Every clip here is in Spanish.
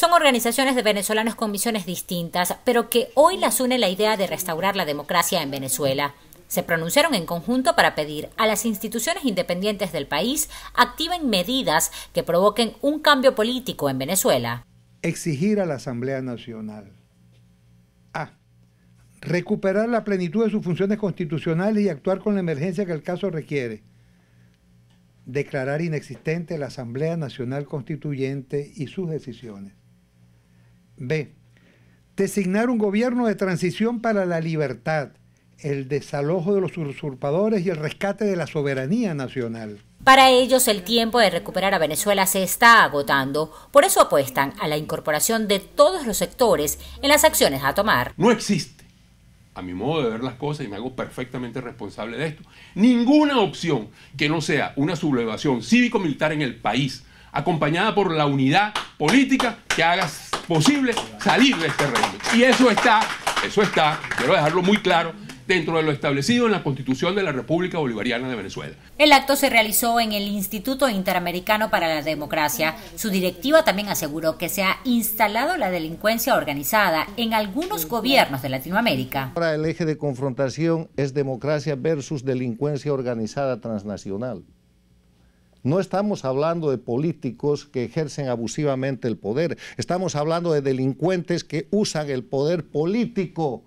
Son organizaciones de venezolanos con misiones distintas, pero que hoy las une la idea de restaurar la democracia en Venezuela. Se pronunciaron en conjunto para pedir a las instituciones independientes del país activen medidas que provoquen un cambio político en Venezuela. Exigir a la Asamblea Nacional a. Recuperar la plenitud de sus funciones constitucionales y actuar con la emergencia que el caso requiere. Declarar inexistente la Asamblea Nacional Constituyente y sus decisiones. B. Designar un gobierno de transición para la libertad, el desalojo de los usurpadores y el rescate de la soberanía nacional. Para ellos el tiempo de recuperar a Venezuela se está agotando, por eso apuestan a la incorporación de todos los sectores en las acciones a tomar. No existe, a mi modo de ver las cosas, y me hago perfectamente responsable de esto, ninguna opción que no sea una sublevación cívico-militar en el país, acompañada por la unidad política que haga posible salir de este régimen. Y eso está, eso está, quiero dejarlo muy claro, dentro de lo establecido en la Constitución de la República Bolivariana de Venezuela. El acto se realizó en el Instituto Interamericano para la Democracia. Su directiva también aseguró que se ha instalado la delincuencia organizada en algunos gobiernos de Latinoamérica. Ahora el eje de confrontación es democracia versus delincuencia organizada transnacional. No estamos hablando de políticos que ejercen abusivamente el poder, estamos hablando de delincuentes que usan el poder político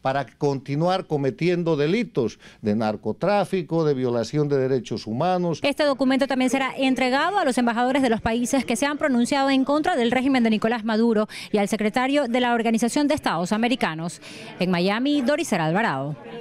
para continuar cometiendo delitos de narcotráfico, de violación de derechos humanos. Este documento también será entregado a los embajadores de los países que se han pronunciado en contra del régimen de Nicolás Maduro y al secretario de la Organización de Estados Americanos. En Miami, Doris Alvarado.